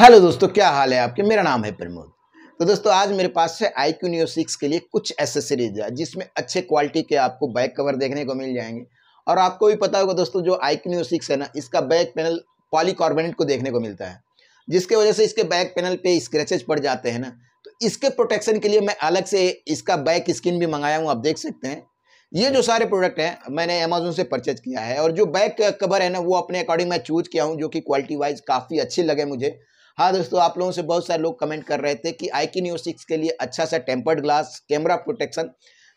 hello दोस्तों क्या हाल है आपके मेरा नाम है प्रमोद तो दोस्तों आज मेरे पास है आई क्यू न्यू सिक्स के लिए कुछ एसेसरीज है जिसमें अच्छे क्वालिटी के आपको बैक कवर देखने को मिल जाएंगे और आपको भी पता होगा दोस्तों जो आई क्यू न्यू सिक्स है ना इसका बैक पैनल पॉलीकार्बोनेट को देखने को मिलता है जिसके वजह से इसके बैक पैनल पे स्क्रैचेज पड़ जाते हैं ना तो इसके प्रोटेक्शन के लिए मैं अलग से इसका बैक स्किन भी मंगाया हूँ आप देख सकते हैं ये जो सारे प्रोडक्ट हैं मैंने अमेजोन से परचेज किया है और जो बैक कवर है ना वो अपने अकॉर्डिंग मैं चूज किया हूँ जो कि क्वालिटी वाइज काफ़ी अच्छी लगे मुझे हाँ दोस्तों आप लोगों से बहुत सारे लोग कमेंट कर रहे थे कि आई की न्यू सिक्स के लिए अच्छा सा टेम्पर्ड ग्लास कैमरा प्रोटेक्शन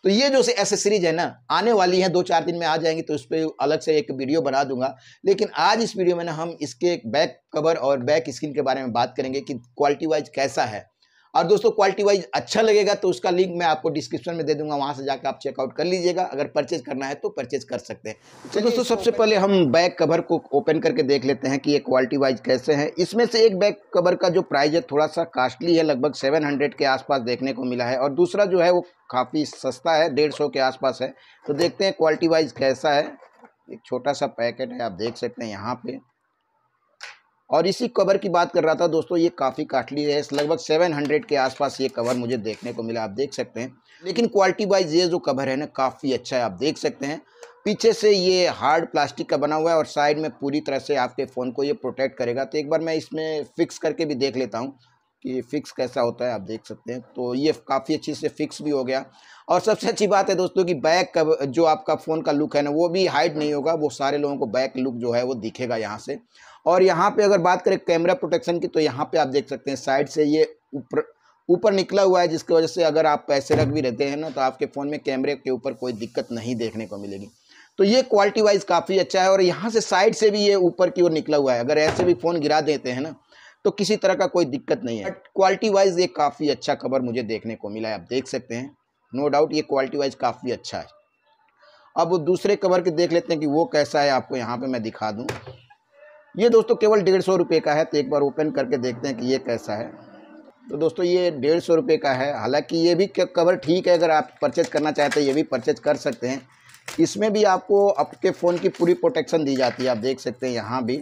तो ये जो से एसेसरीज है ना आने वाली है दो चार दिन में आ जाएंगी तो उस पर अलग से एक वीडियो बना दूंगा लेकिन आज इस वीडियो में ना हम इसके बैक कवर और बैक स्क्रीन के बारे में बात करेंगे कि क्वालिटी वाइज कैसा है और दोस्तों क्वालिटी वाइज अच्छा लगेगा तो उसका लिंक मैं आपको डिस्क्रिप्शन में दे दूंगा वहाँ से जाकर आप चेकआउट कर लीजिएगा अगर परचेज करना है तो परचेज कर सकते हैं तो दोस्तों सबसे पहले हम बैक कवर को ओपन करके देख लेते हैं कि ये क्वालिटी वाइज कैसे हैं इसमें से एक बैक कवर का जो प्राइस है थोड़ा सा कास्टली है लगभग सेवन हंड्रेड के आसपास देखने को मिला है और दूसरा जो है वो काफ़ी सस्ता है डेढ़ सौ के आसपास है तो देखते हैं क्वालिटी वाइज कैसा है एक छोटा सा पैकेट है आप देख सकते हैं यहाँ पर और इसी कवर की बात कर रहा था दोस्तों ये काफ़ी काटली है लगभग 700 के आसपास ये कवर मुझे देखने को मिला आप देख सकते हैं लेकिन क्वालिटी वाइज ये जो कवर है ना काफ़ी अच्छा है आप देख सकते हैं पीछे से ये हार्ड प्लास्टिक का बना हुआ है और साइड में पूरी तरह से आपके फ़ोन को ये प्रोटेक्ट करेगा तो एक बार मैं इसमें फ़िक्स करके भी देख लेता हूँ कि फ़िक्स कैसा होता है आप देख सकते हैं तो ये काफ़ी अच्छी से फ़िक्स भी हो गया और सबसे अच्छी बात है दोस्तों कि बैक का जो आपका फ़ोन का लुक है ना वो भी हाइड नहीं होगा वो सारे लोगों को बैक लुक जो है वो दिखेगा यहाँ से और यहाँ पे अगर बात करें कैमरा प्रोटेक्शन की तो यहाँ पे आप देख सकते हैं साइड से ये ऊपर ऊपर निकला हुआ है जिसकी वजह से अगर आप पैसे रख भी रहते हैं ना तो आपके फ़ोन में कैमरे के ऊपर कोई दिक्कत नहीं देखने को मिलेगी तो ये क्वालिटी वाइज काफ़ी अच्छा है और यहाँ से साइड से भी ये ऊपर की ओर निकला हुआ है अगर ऐसे भी फ़ोन गिरा देते हैं ना तो किसी तरह का कोई दिक्कत नहीं है क्वालिटी वाइज ये काफ़ी अच्छा खबर मुझे देखने को मिला है आप देख सकते हैं नो डाउट ये क्वालिटी वाइज काफ़ी अच्छा है अब दूसरे कवर के देख लेते हैं कि वो कैसा है आपको यहाँ पे मैं दिखा दूँ ये दोस्तों केवल डेढ़ सौ रुपये का है तो एक बार ओपन करके देखते हैं कि ये कैसा है तो दोस्तों ये डेढ़ सौ रुपये का है हालांकि ये भी कवर ठीक है अगर आप परचेज करना चाहते हैं तो ये भी परचेज कर सकते हैं इसमें भी आपको आपके फ़ोन की पूरी प्रोटेक्शन दी जाती है आप देख सकते हैं यहाँ भी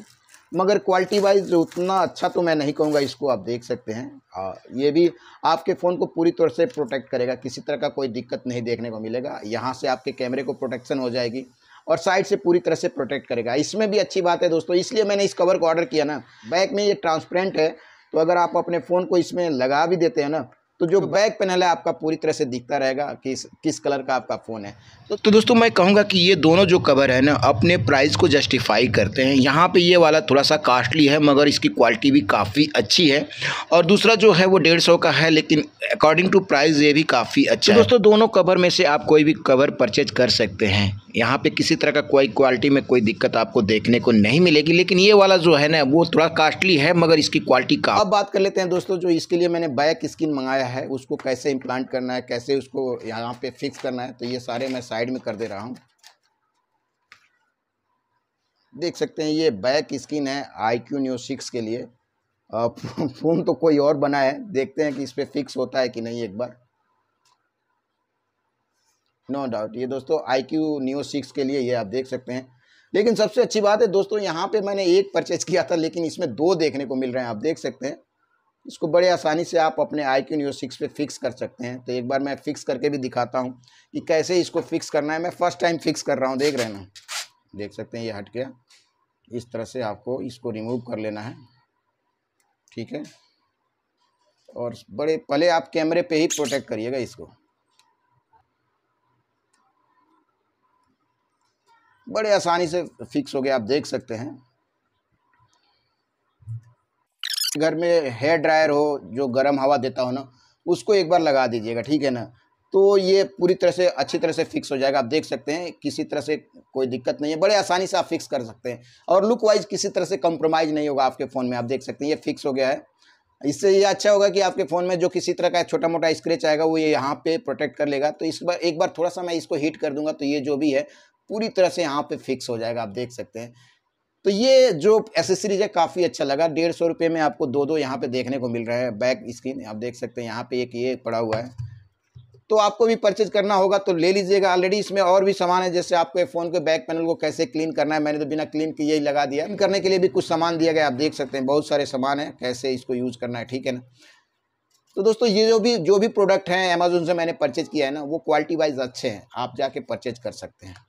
मगर क्वालिटी वाइज उतना अच्छा तो मैं नहीं कहूँगा इसको आप देख सकते हैं ये भी आपके फ़ोन को पूरी तरह से प्रोटेक्ट करेगा किसी तरह का कोई दिक्कत नहीं देखने को मिलेगा यहाँ से आपके कैमरे को प्रोटेक्शन हो जाएगी और साइड से पूरी तरह से प्रोटेक्ट करेगा इसमें भी अच्छी बात है दोस्तों इसलिए मैंने इस कवर को ऑर्डर किया ना बैक में ये ट्रांसपेरेंट है तो अगर आप अपने फ़ोन को इसमें लगा भी देते हैं ना तो जो तो बैक पैनल है आपका पूरी तरह से दिखता रहेगा किस किस कलर का आपका फ़ोन है तो, तो दोस्तों मैं कहूँगा कि ये दोनों जो कवर है ना अपने प्राइस को जस्टिफाई करते हैं यहाँ पे ये वाला थोड़ा सा कास्टली है मगर इसकी क्वालिटी भी काफ़ी अच्छी है और दूसरा जो है वो डेढ़ सौ का है लेकिन अकॉर्डिंग टू प्राइस ये भी काफ़ी अच्छा तो दोस्तों दोनों कवर में से आप कोई भी कवर परचेज कर सकते हैं यहाँ पे किसी तरह का कोई क्वालिटी में कोई दिक्कत आपको देखने को नहीं मिलेगी लेकिन ये वाला जो है ना वो थोड़ा कास्टली है मगर इसकी क्वालिटी का अब बात कर लेते हैं दोस्तों जो इसके लिए मैंने बैक स्क्रीन मंगाया क्या है उसको कैसे इम्प्लांट करना है कैसे उसको यहाँ पे फिक्स करना है तो ये सारे मैं साइड में कर दे रहा हूँ देख सकते हैं ये बैक स्किन है आई क्यू न्यू सिक्स के लिए फ़ोन तो कोई और बना है देखते हैं कि इस पर फिक्स होता है कि नहीं एक बार नो no डाउट ये दोस्तों आई क्यू न्यू सिक्स के लिए ये आप देख सकते हैं लेकिन सबसे अच्छी बात है दोस्तों यहाँ पे मैंने एक परचेज किया था लेकिन इसमें दो देखने को मिल रहे हैं आप देख सकते हैं इसको बड़े आसानी से आप अपने आई क्यू न्यू सिक्स पर फिक्स कर सकते हैं तो एक बार मैं फ़िक्स करके भी दिखाता हूँ कि कैसे इसको फिक्स करना है मैं फ़र्स्ट टाइम फिक्स कर रहा हूँ देख रहे ना देख सकते हैं ये हट गया इस तरह से आपको इसको रिमूव कर लेना है ठीक है और बड़े पहले आप कैमरे पे ही प्रोटेक्ट करिएगा इसको बड़े आसानी से फिक्स हो गया आप देख सकते हैं घर में हेयर ड्रायर हो जो गर्म हवा देता हो ना उसको एक बार लगा दीजिएगा ठीक है ना तो ये पूरी तरह से अच्छी तरह से फिक्स हो जाएगा आप देख सकते हैं किसी तरह से कोई दिक्कत नहीं है बड़े आसानी से आप फिक्स कर सकते हैं और लुक वाइज किसी तरह से कंप्रोमाइज़ नहीं होगा आपके फ़ोन में आप देख सकते हैं ये फिक्स हो गया है इससे ये अच्छा होगा कि आपके फ़ोन में जो किसी तरह का छोटा मोटा स्क्रेच आएगा वो ये यहाँ पे प्रोटेक्ट कर लेगा तो इस बार एक बार थोड़ा सा मैं इसको हीट कर दूंगा तो ये जो भी है पूरी तरह से यहाँ पे फिक्स हो जाएगा आप देख सकते हैं तो ये जो एसेसरीज है काफ़ी अच्छा लगा डेढ़ सौ रुपये में आपको दो दो यहाँ पे देखने को मिल रहा है बैक स्क्रीन आप देख सकते हैं यहाँ पे एक ये पड़ा हुआ है तो आपको भी परचेज करना होगा तो ले लीजिएगा ऑलरेडी इसमें और भी सामान है जैसे आपको फ़ोन के बैक पैनल को कैसे क्लीन करना है मैंने तो बिना क्लीन किए ही लगा दिया करने के लिए भी कुछ सामान दिया गया आप देख सकते हैं बहुत सारे सामान है कैसे इसको यूज़ करना है ठीक है ना तो दोस्तों ये जो भी जो भी प्रोडक्ट हैं अमेजोन से मैंने परचेज़ किया है ना वो क्वालिटी वाइज अच्छे हैं आप जाके परचेज कर सकते हैं